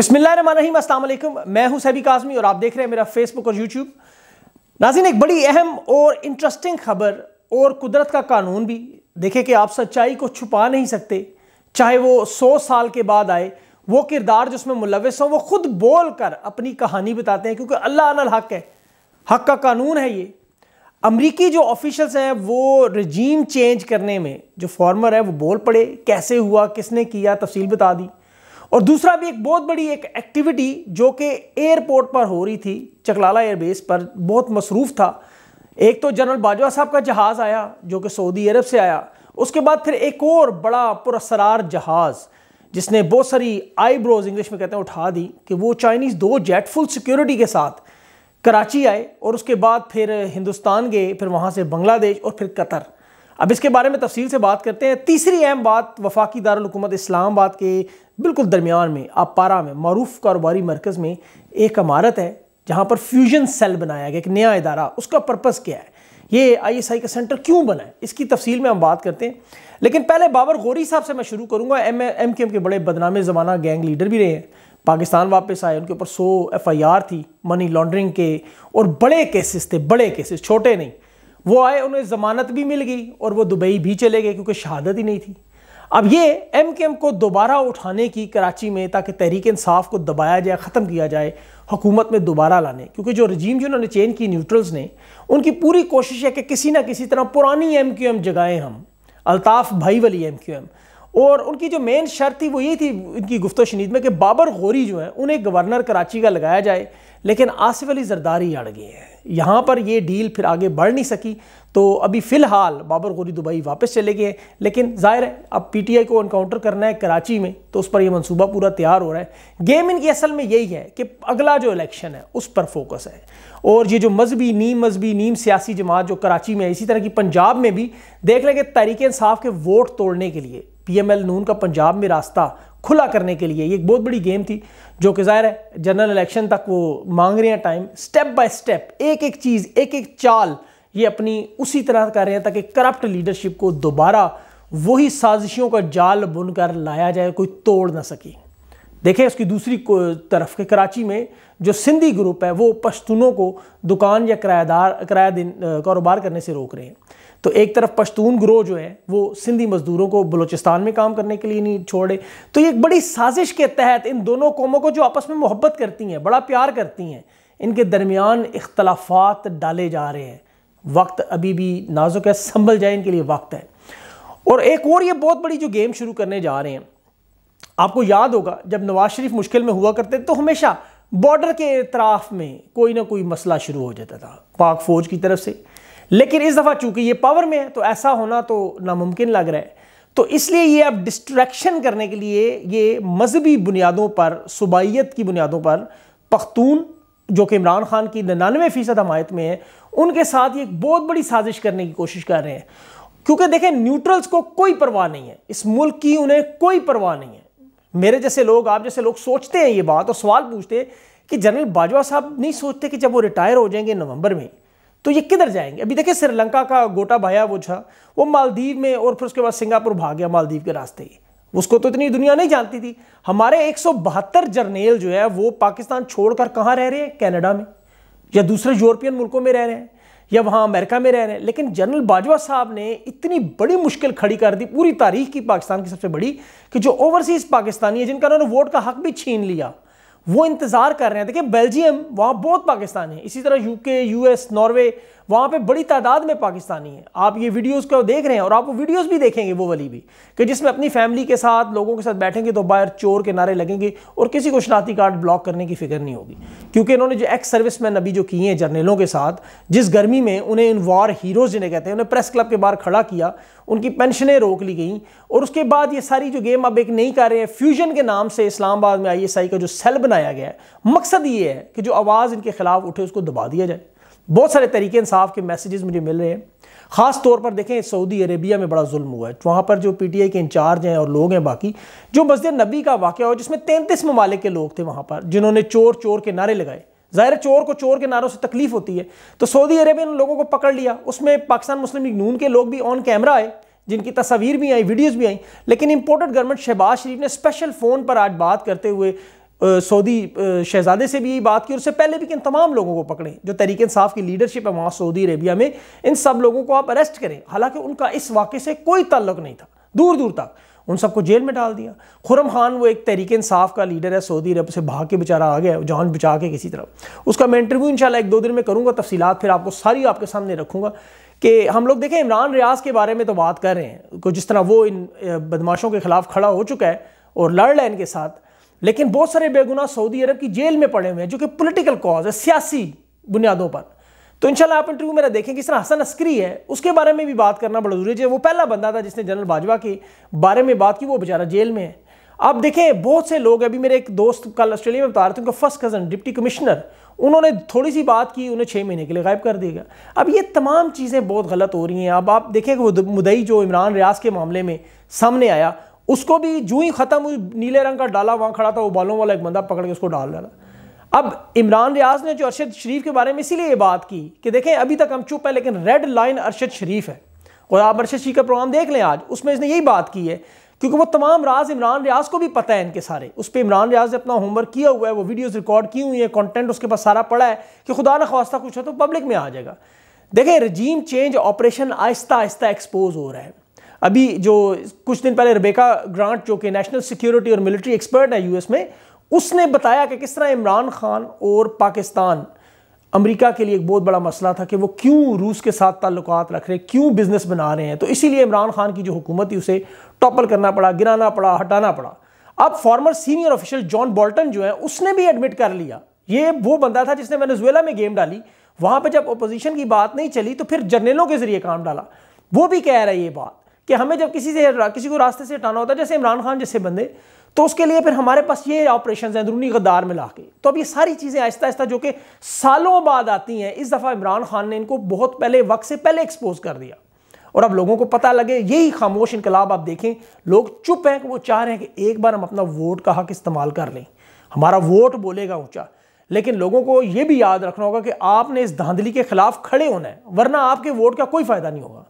बिस्मिल्लाम असलम मैं हूं सैबी काजमी और आप देख रहे हैं मेरा फेसबुक और यूट्यूब नाजिन एक बड़ी अहम और इंटरेस्टिंग खबर और कुदरत का कानून भी देखे कि आप सच्चाई को छुपा नहीं सकते चाहे वो सौ साल के बाद आए वो किरदार जिसमें मुलविस हों वो खुद बोल कर अपनी कहानी बताते हैं क्योंकि अल्लाह अनल हक है हक का कानून है ये अमरीकी जो ऑफिशल्स हैं वो रजीम चेंज करने में जो फॉर्मर है वो बोल पड़े कैसे हुआ किसने किया तफसील बता दी और दूसरा भी एक बहुत बड़ी एक एक्टिविटी जो कि एयरपोर्ट पर हो रही थी चकलाला एयरबेस पर बहुत मसरूफ़ था एक तो जनरल बाजवा साहब का जहाज़ आया जो कि सऊदी अरब से आया उसके बाद फिर एक और बड़ा पुरसरार जहाज़ जिसने बहुत सारी आईब्रोज इंग्लिश में कहते हैं उठा दी कि वो चाइनीज़ दो जेट फुल सिक्योरिटी के साथ कराची आए और उसके बाद फिर हिंदुस्तान गए फिर वहाँ से बांग्लादेश और फिर कतर अब इसके बारे में तफसील से बात करते हैं तीसरी अहम बात वफाकी दारकूमत इस्लामाबाद के बिल्कुल दरमियान में आप पारा में मरूफ कारोबारी मरकज़ में एक इमारत है जहाँ पर फ्यूजन सेल बनाया गया एक नया इदारा उसका पर्पज़ क्या है ये आईएसआई का सेंटर क्यों बना है इसकी तफसील में हम बात करते हैं लेकिन पहले बाबर गौरी साहब से मैं शुरू करूँगा एम एम के एम के बड़े बदनाम ज़माना गैंग लीडर भी रहे हैं पाकिस्तान वापस आए उनके ऊपर सौ एफ आई आर थी मनी लॉन्ड्रिंग के और बड़े केसेस थे बड़े केसेस छोटे नहीं वो आए उन्हें ज़मानत भी मिल गई और वो दुबई भी चले गए क्योंकि शहादत ही नहीं थी अब ये एम के एम को दोबारा उठाने की कराची में ताकि तहरीक इंसाफ को दबाया जाए ख़त्म किया जाए हुकूमत में दोबारा लाने क्योंकि जो रजीम जो उन्होंने चेंज की न्यूट्रल्स ने उनकी पूरी कोशिश है कि किसी ना किसी तरह पुरानी एम क्यू एम जगाएँ हम अल्ताफ़ भाई वाली एम क्यू एम और उनकी जो मेन शर्त थी वो ये थी उनकी गुफ्त शनीद में कि बाबर गौरी जो है उन्हें गवर्नर कराची का लगाया जाए लेकिन आसिफ अली जरदारी अड़ गए हैं यहाँ पर ये डील फिर आगे बढ़ नहीं सकी तो अभी फ़िलहाल बाबर गौरी दुबई वापस चले गए लेकिन ज़ाहिर है अब पीटीआई को इनकाउंटर करना है कराची में तो उस पर यह मनसूबा पूरा तैयार हो रहा है गेम इनकी असल में यही है कि अगला जो इलेक्शन है उस पर फोकस है और ये जो मजहबी नीम मजहबी नीम सियासी जमात जो कराची में है इसी तरह की पंजाब में भी देख लेंगे तहरीक इंसाफ के वोट तोड़ने के लिए पीएमएल नून का पंजाब में रास्ता खुला करने के लिए ये एक बहुत बड़ी गेम थी जो कि जाहिर है जनरल इलेक्शन तक वो मांग रहे हैं टाइम स्टेप बाय स्टेप एक एक चीज़ एक एक चाल ये अपनी उसी तरह कर रहे हैं ताकि करप्ट लीडरशिप को दोबारा वही साजिशों का जाल बुनकर लाया जाए कोई तोड़ ना सके देखें उसकी दूसरी तरफ के कराची में जो सिंधी ग्रुप है वो पश्तूनों को दुकान या किराएदार किराया दिन कारोबार करने से रोक रहे हैं तो एक तरफ पश्तून ग्रोह जो है वो सिंधी मजदूरों को बलूचिस्तान में काम करने के लिए नहीं छोड़े तो ये एक बड़ी साजिश के तहत इन दोनों कौमों को जो आपस में मोहब्बत करती हैं बड़ा प्यार करती हैं इनके दरमियान इख्तलाफात डाले जा रहे हैं वक्त अभी भी नाजुक है संभल जाए इनके लिए वक्त है और एक और ये बहुत बड़ी जो गेम शुरू करने जा रहे हैं आपको याद होगा जब नवाज शरीफ मुश्किल में हुआ करते तो हमेशा बॉर्डर के इतराफ़ में कोई ना कोई मसला शुरू हो जाता था पाक फ़ौज की तरफ से लेकिन इस दफ़ा चूंकि ये पावर में है तो ऐसा होना तो नामुमकिन लग रहा है तो इसलिए ये अब डिस्ट्रैक्शन करने के लिए ये मजहबी बुनियादों पर सूबाइत की बुनियादों पर पख्तून जो कि इमरान खान की निन्यानवे फ़ीसद हमायत में है उनके साथ ये एक बहुत बड़ी साजिश करने की कोशिश कर रहे हैं क्योंकि देखें न्यूट्रल्स को कोई परवाह नहीं है इस मुल्क की उन्हें कोई परवाह नहीं है मेरे जैसे लोग आप जैसे लोग सोचते हैं ये बात और सवाल पूछते हैं कि जनरल बाजवा साहब नहीं सोचते कि जब वो रिटायर हो जाएंगे नवंबर में तो ये किधर जाएंगे अभी देखिए श्रीलंका का गोटा भाया वो था वो मालदीव में और फिर उसके बाद सिंगापुर भाग गया मालदीव के रास्ते ही उसको तो इतनी दुनिया नहीं जानती थी हमारे एक जर्नेल जो है वो पाकिस्तान छोड़कर कहाँ रह रहे हैं कैनेडा में या दूसरे यूरोपियन मुल्कों में रह रहे हैं या वहाँ अमेरिका में रह रहे हैं लेकिन जनरल बाजवा साहब ने इतनी बड़ी मुश्किल खड़ी कर दी पूरी तारीख की पाकिस्तान की सबसे बड़ी कि जो ओवरसीज़ पाकिस्तानी है जिनका उन्होंने वोट का हक भी छीन लिया वो इंतज़ार कर रहे हैं देखिए बेल्जियम वहाँ बहुत पाकिस्तान है इसी तरह यूके यूएस नॉर्वे वहाँ पे बड़ी तादाद में पाकिस्तानी है आप ये वीडियोस को देख रहे हैं और आप वो वीडियोस भी देखेंगे वो वाली भी कि जिसमें अपनी फैमिली के साथ लोगों के साथ बैठेंगे तो बाहर चोर के नारे लगेंगे और किसी को शनाती कार्ड ब्लॉक करने की फिक्र नहीं होगी क्योंकि इन्होंने जो एक्स सर्विस मैन अभी जो किए हैं जर्नलों के साथ जिस गर्मी में उन्हें इन वॉर हीरोज़ जिन्हें कहते हैं उन्हें प्रेस क्लब के बाहर खड़ा किया उनकी पेंशनें रोक ली गई और उसके बाद ये सारी जो गेम अब एक नई रहे हैं फ्यूजन के नाम से इस्लामाबाद में आईएसआई का जो सेल बनाया गया है मकसद ये है कि जो आवाज़ इनके खिलाफ उठे उसको दबा दिया जाए बहुत सारे तरीके इंसाफ के मैसेजेस मुझे मिल रहे हैं ख़ास तौर पर देखें सऊदी अरेबिया में बड़ा जुल्म हुआ है वहाँ पर जो आई के इंचार्ज हैं और लोग हैं बाकी जो मस्जिद नबी का वाक़ हुआ जिसमें तैंतीस ममालिक के लोग थे वहाँ पर जिन्होंने चोर चोर के नारे लगाए ज़ाहिर चोर को चोर के नारों से तकलीफ होती है तो सऊदी अरेबिया ने लोगों को पकड़ लिया उसमें पाकिस्तान मुस्लिम लीग नून के लोग भी ऑन कैमरा आए जिनकी तस्वीर भी आई वीडियोज़ भी आई लेकिन इम्पोर्टेड गवर्नमेंट शहबाज शरीफ ने स्पेशल फ़ोन पर आज बात करते हुए सऊदी शहजादे से भी बात की और उससे पहले भी कि इन तमाम लोगों को पकड़ें जो तरीके इंसाफ की लीडरशिप है वहाँ सऊदी अरेबिया में इन सब लोगों को आप अरेस्ट करें हालांकि उनका इस वाक़े से कोई ताल्लुक नहीं था दूर दूर तक उन सबको जेल में डाल दिया खुरम खान वो एक तहरीक इंसाफ का लीडर है सऊदी अरब से भाग के बेचारा आ गया जान बचा के किसी तरह उसका मैं इंटरव्यू इंशाल्लाह एक दो दिन में करूँगा तफसीलात फिर आपको सारी आपके सामने रखूँगा कि हम लोग देखें इमरान रियाज के बारे में तो बात कर रहे हैं को जिस तरह वो इन बदमाशों के खिलाफ खड़ा हो चुका है और लड़ रहा है इनके साथ लेकिन बहुत सारे बेगुनाह सऊदी अरब की जेल में पड़े हुए हैं जो कि पोलिटिकल कॉज है सियासी बुनियादों पर तो इंशाल्लाह आप इंटरव्यू मेरा देखें किस तरह हसन अस्करी है उसके बारे में भी बात करना बड़ा जरूरी है वो पहला बंदा था जिसने जनरल बाजवा के बारे में बात की वो बेचारा जेल में है आप देखें बहुत से लोग अभी मेरे एक दोस्त कल ऑस्ट्रेलिया में बता रहे थे उनका फर्स्ट कज़न डिप्टी कमिश्नर उन्होंने थोड़ी सी बात की उन्हें छः महीने के लिए गायब कर दिया अब ये तमाम चीज़ें बहुत गलत हो रही हैं अब आप देखें कि वो मुदई जो इमरान रियाज के मामले में सामने आया उसको भी जूँ ही ख़त्म हुई नीले रंग का डाला वहाँ खड़ा था वो बालों वाला एक बंदा पकड़ के उसको डाल डाला अब इमरान रियाज ने जो अरशद शरीफ के बारे में इसीलिए ये बात की कि देखें अभी तक हम चुप है लेकिन रेड लाइन अरशद शरीफ है और आप अरशद शरीफ का प्रोग्राम देख लें आज उसमें इसने यही बात की है क्योंकि वो तमाम राज इमरान रियाज को भी पता है इनके सारे उस पर इमरान रियाज ने अपना होमवर्क किया हुआ है वो वीडियोज़ रिकॉर्ड की हुई है कॉन्टेंट उसके पास सारा पड़ा है कि खुदा न खास्ता कुछ है तो पब्लिक में आ जाएगा देखें रजीम चेंज ऑपरेशन आहिस्ता आहिस्ता एक्सपोज हो रहा है अभी जो कुछ दिन पहले रबेका ग्रांट जो कि नेशनल सिक्योरिटी और मिलिट्री एक्सपर्ट है यूएस में उसने बताया कि किस तरह इमरान खान और पाकिस्तान अमेरिका के लिए एक बहुत बड़ा मसला था कि वो क्यों रूस के साथ ताल्लुक रख रहे क्यों बिज़नेस बना रहे हैं तो इसीलिए इमरान खान की जो हुकूमत थी उसे टॉपल करना पड़ा गिराना पड़ा हटाना पड़ा अब former senior official John Bolton जो है उसने भी एडमिट कर लिया ये वो बंदा था जिसने वेनेजुएला में गेम डाली वहां पर जब अपोजिशन की बात नहीं चली तो फिर जर्नलों के जरिए काम डाला वो भी कह रहा है ये बात कि हमें जब किसी से किसी को रास्ते से हटाना होता है जैसे इमरान खान जैसे बंदे तो उसके लिए फिर हमारे पास ये ऑपरेशन हैं अंदरूनी गद्दार ला के तो अब ये सारी चीज़ें आहिस्ता आहिस्ता जो कि सालों बाद आती हैं इस दफ़ा इमरान खान ने इनको बहुत पहले वक्त से पहले एक्सपोज कर दिया और अब लोगों को पता लगे यही खामोश इनकलाब आप देखें लोग चुप हैं कि वो चाह रहे हैं कि एक बार हम अपना वोट का हक इस्तेमाल कर लें हमारा वोट बोलेगा ऊँचा लेकिन लोगों को ये भी याद रखना होगा कि आपने इस धांधली के खिलाफ खड़े होना है वरना आपके वोट का कोई फ़ायदा नहीं होगा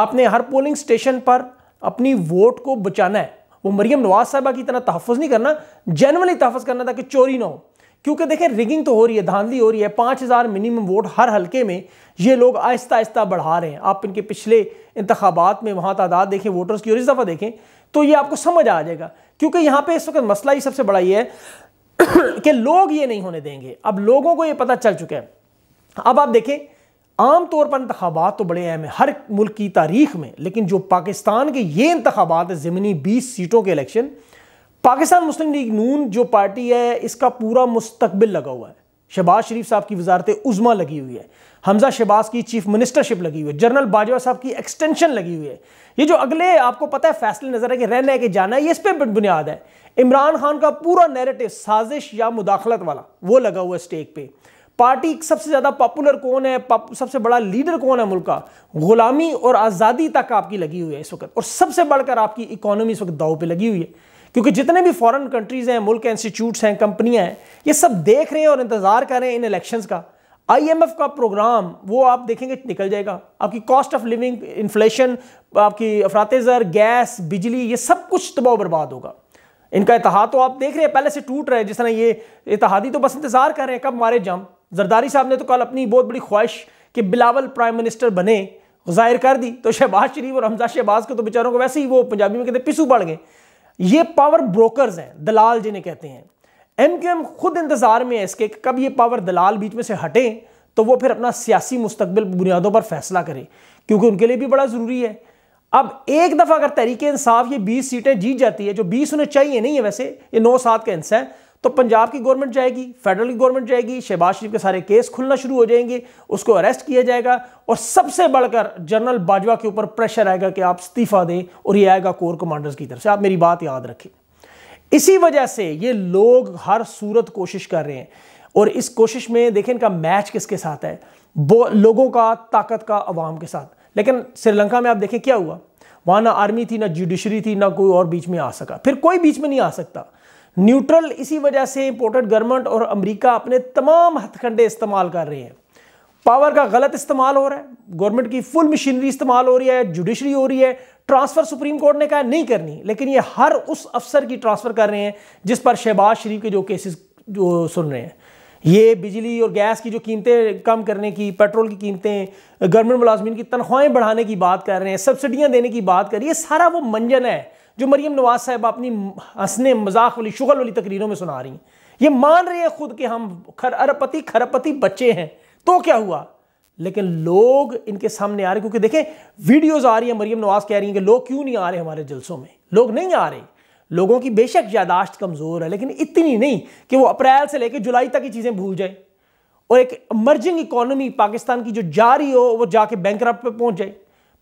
आपने हर पोलिंग स्टेशन पर अपनी वोट को बचाना है वो मरियम नवाज साहबा की तरह तहफ़ नहीं करना जनरली तहफ़ करना था कि चोरी ना हो क्योंकि देखें रिगिंग तो हो रही है धांधली हो रही है पाँच हज़ार मिनिमम वोट हर हल्के में ये लोग आहिस्ता आहिस्ता बढ़ा रहे हैं आप इनके पिछले इंतबात में वहाँ तादाद देखें वोटर्स की और इस दफ़ा देखें तो ये आपको समझ आ जाएगा क्योंकि यहाँ पर इस वक्त मसला ही सबसे बड़ा ये है कि लोग ये नहीं होने देंगे अब लोगों को ये पता चल चुका है अब आप देखें तौर पर इंतबात तो बड़े अहम हैं हर मुल्क की तारीख में लेकिन जो पाकिस्तान के ये इंतबात है ज़मनी बीस सीटों के इलेक्शन पाकिस्तान मुस्लिम लीग नून जो पार्टी है इसका पूरा मुस्तबिल लगा हुआ है शहबाज शरीफ साहब की वजारत उज़मा लगी हुई है हमजा शहबाज की चीफ मिनिस्टरशिप लगी हुई है जनरल बाजवा साहब की एक्सटेंशन लगी हुई है ये जो अगले आपको पता है फैसले नजर है कि रहना है कि जाना है ये इस पर बुनियाद है इमरान खान का पूरा नैरेटिव साजिश या मुदाखलत वाला वो लगा हुआ है स्टेक पर पार्टी सबसे ज़्यादा पॉपुलर कौन है सबसे बड़ा लीडर कौन है मुल्क का गुलामी और आज़ादी तक आपकी लगी हुई है इस वक्त और सबसे बढ़कर आपकी इकोनॉमी इस वक्त दाव पे लगी हुई है क्योंकि जितने भी फॉरेन कंट्रीज़ हैं मुल्क हैं इंस्टीट्यूट्स हैं कंपनियां हैं ये सब देख रहे हैं और इंतज़ार कर रहे हैं इन इलेक्शन का आई का प्रोग्राम वो आप देखेंगे निकल जाएगा आपकी कॉस्ट ऑफ लिविंग इन्फ्लेशन आपकी अफरातज़र गैस बिजली ये सब कुछ तबाह बर्बाद होगा इनका इतिहाद तो आप देख रहे हैं पहले से टूट रहे हैं जिस तरह ये इतिहादी तो बस इंतज़ार कर रहे हैं कब मारे जाम जरदारी साहब ने तो कल अपनी बहुत बड़ी ख्वाहिश कि बिलावल प्राइम मिनिस्टर बने जाहिर कर दी तो शहबाज शरीफ और हमजा शहबाज को तो बेचारों को वैसे ही वो पंजाबी में कहते पिसू पड़ गए ये पावर ब्रोकर्स हैं दलाल जिन्हें कहते हैं एम क्यू एम खुद इंतजार में है इसके कब ये पावर दलाल बीच में से हटें तो वो फिर अपना सियासी मुस्तबिल बुनियादों पर फैसला करें क्योंकि उनके लिए भी बड़ा ज़रूरी है अब एक दफ़ा अगर तरीके इंसाफ ये 20 सीटें जीत जाती है जो 20 उन्हें चाहिए नहीं है वैसे ये नौ सात का इंसा है तो पंजाब की गवर्नमेंट जाएगी फेडरल की गवर्नमेंट जाएगी शहबाज शरीफ के सारे केस खुलना शुरू हो जाएंगे उसको अरेस्ट किया जाएगा और सबसे बढ़कर जनरल बाजवा के ऊपर प्रेशर आएगा कि आप इस्तीफा दें और ये आएगा कोर कमांडर्स की तरफ से आप मेरी बात याद रखें इसी वजह से ये लोग हर सूरत कोशिश कर रहे हैं और इस कोशिश में देखें इनका मैच किसके साथ है लोगों का ताकत का अवाम के साथ लेकिन श्रीलंका में आप देखें क्या हुआ वहां ना आर्मी थी ना जुडिशरी थी ना कोई और बीच में आ सका फिर कोई बीच में नहीं आ सकता न्यूट्रल इसी वजह से इंपोर्टेड गवर्नमेंट और अमेरिका अपने तमाम हथकंडे इस्तेमाल कर रहे हैं पावर का गलत इस्तेमाल हो रहा है गवर्नमेंट की फुल मशीनरी इस्तेमाल हो रही है जुडिशरी हो रही है ट्रांसफर सुप्रीम कोर्ट ने कहा नहीं करनी लेकिन ये हर उस अफसर की ट्रांसफर कर रहे हैं जिस पर शहबाज शरीफ के जो केसेस जो सुन रहे हैं ये बिजली और गैस की जो कीमतें कम करने की पेट्रोल की कीमतें गवर्नमेंट मुलाजमन की तनख्वाहें बढ़ाने की बात कर रहे हैं सब्सिडियां देने की बात कर रही है सारा वो मंजन है जो मरीम नवाज साहब अपनी हंसने मजाक वाली शुगल वाली तकरीरों में सुना रही हैं ये मान रही है खुद कि हम खर अरपति खरपति बच्चे हैं तो क्या हुआ लेकिन लोग इनके सामने आ रहे क्योंकि देखें वीडियोज़ आ रही है मरियम नवाज कह रही हैं कि लोग क्यों नहीं आ रहे हमारे जलसों में लोग नहीं आ रहे लोगों की बेशक यादाश्त कमज़ोर है लेकिन इतनी नहीं कि वो अप्रैल से लेकर जुलाई तक ये चीज़ें भूल जाए और एक इमरजिंग इकोनॉमी पाकिस्तान की जो जारी हो वो जाके बैंक पे पहुंच जाए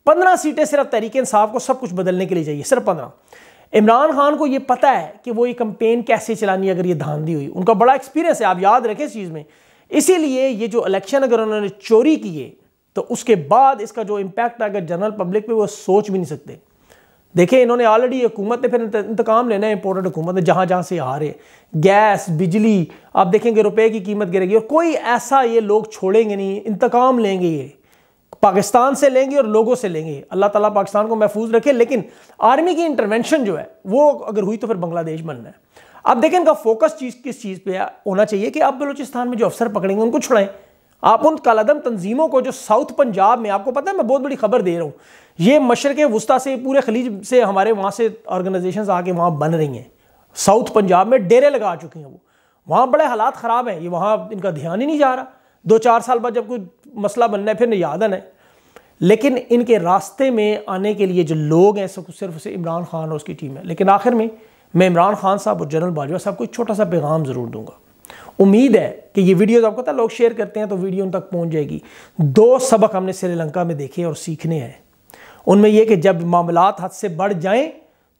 पंद्रह सीटें सिर्फ तहरीक इंसाफ को सब कुछ बदलने के लिए चाहिए सिर्फ पंद्रह इमरान खान को ये पता है कि वो ये कंपेन कैसे चलानी अगर ये दी हुई उनका बड़ा एक्सपीरियंस है आप याद रखें इस चीज़ में इसीलिए ये जो इलेक्शन अगर उन्होंने चोरी किए तो उसके बाद इसका जो इम्पैक्ट अगर जनरल पब्लिक पे वो सोच भी नहीं सकते देखें इन्होंने ऑलरेडी हुकूमत ने फिर इंतकाम लेना है इंपोर्टेंट हुकूमत ने जहाँ जहाँ से हारे गैस बिजली आप देखेंगे रुपये की कीमत गिरेगी और कोई ऐसा ये लोग छोड़ेंगे नहीं इंतकाम लेंगे ये पाकिस्तान से लेंगे और लोगों से लेंगे अल्लाह ताला पाकिस्तान को महफूज रखे लेकिन आर्मी की इंटरवेंशन जो है वो अगर हुई तो फिर बांग्लादेश बनना है अब देखें इनका फोकस चीज़ किस चीज़ पे होना चाहिए कि आप बलोचिस्तान में जो अफसर पकड़ेंगे उनको छुड़ाएं आप उन कालादम तंजीमों को जो साउथ पंजाब में आपको पता है मैं बहुत बड़ी खबर दे रहा हूँ ये मशरक़ वस्ता से पूरे खलीज से हमारे वहाँ से ऑर्गेनाइजेशन आके वहाँ बन रही हैं साउथ पंजाब में डेरे लगा चुकी हैं वो वहाँ बड़े हालात ख़राब हैं ये वहाँ इनका ध्यान ही नहीं जा रहा दो चार साल बाद जब कोई मसला बनना है फिर यादन है लेकिन इनके रास्ते में आने के लिए जो लोग हैं सब सिर्फ इमरान खान और उसकी टीम है लेकिन आखिर में मैं इमरान खान साहब और जनरल बाजवा साहब को एक छोटा सा पैगाम ज़रूर दूंगा उम्मीद है कि ये वीडियोस आपको पता लोग शेयर करते हैं तो वीडियो उन तक पहुंच जाएगी दो सबक हमने श्रीलंका में देखे और सीखने हैं उनमें यह कि जब मामला हद से बढ़ जाए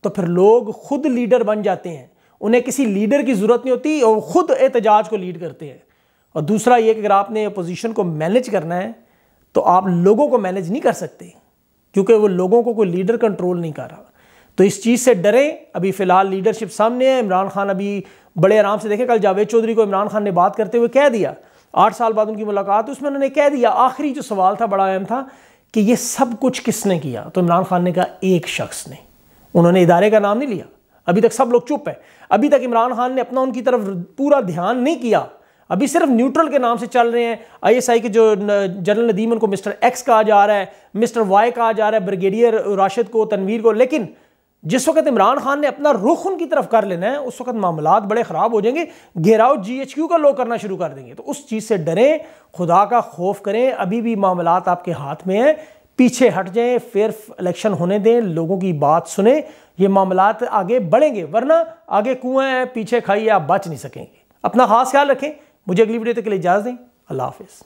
तो फिर लोग खुद लीडर बन जाते हैं उन्हें किसी लीडर की ज़रूरत नहीं होती और ख़ुद एहतजाज को लीड करते हैं और दूसरा ये कि अगर आपने अपोजिशन को मैनेज करना है तो आप लोगों को मैनेज नहीं कर सकते क्योंकि वो लोगों को कोई लीडर कंट्रोल नहीं कर रहा तो इस चीज़ से डरें अभी फ़िलहाल लीडरशिप सामने है इमरान खान अभी बड़े आराम से देखें कल जावेद चौधरी को इमरान खान ने बात करते हुए कह दिया आठ साल बाद उनकी मुलाकात उसमें उन्होंने कह दिया आखिरी जो सवाल था बड़ा अहम था कि ये सब कुछ किसने किया तो इमरान खान ने कहा एक शख्स ने उन्होंने इदारे का नाम नहीं लिया अभी तक सब लोग चुप हैं अभी तक इमरान खान ने अपना उनकी तरफ पूरा ध्यान नहीं किया अभी सिर्फ न्यूट्रल के नाम से चल रहे हैं आईएसआई के जो जनरल नदीम उनको मिस्टर एक्स कहा जा रहा है मिस्टर वाई कहा जा रहा है ब्रिगेडियर राशिद को तनवीर को लेकिन जिस वक्त इमरान खान ने अपना रुख उनकी तरफ कर लेना है उस वक्त मामला बड़े ख़राब हो जाएंगे घेराव जी एच क्यू का लोग करना शुरू कर देंगे तो उस चीज़ से डरें खुदा का खौफ करें अभी भी मामला आपके हाथ में हैं पीछे हट जाएं फिर इलेक्शन होने दें लोगों की बात सुने ये मामला आगे बढ़ेंगे वरना आगे कुएं हैं पीछे खाइए आप बच नहीं सकेंगे अपना खास ख्याल रखें मुझे अगली वीडियो तक के लिए इजाज़ दें अल्लाह हाफिज़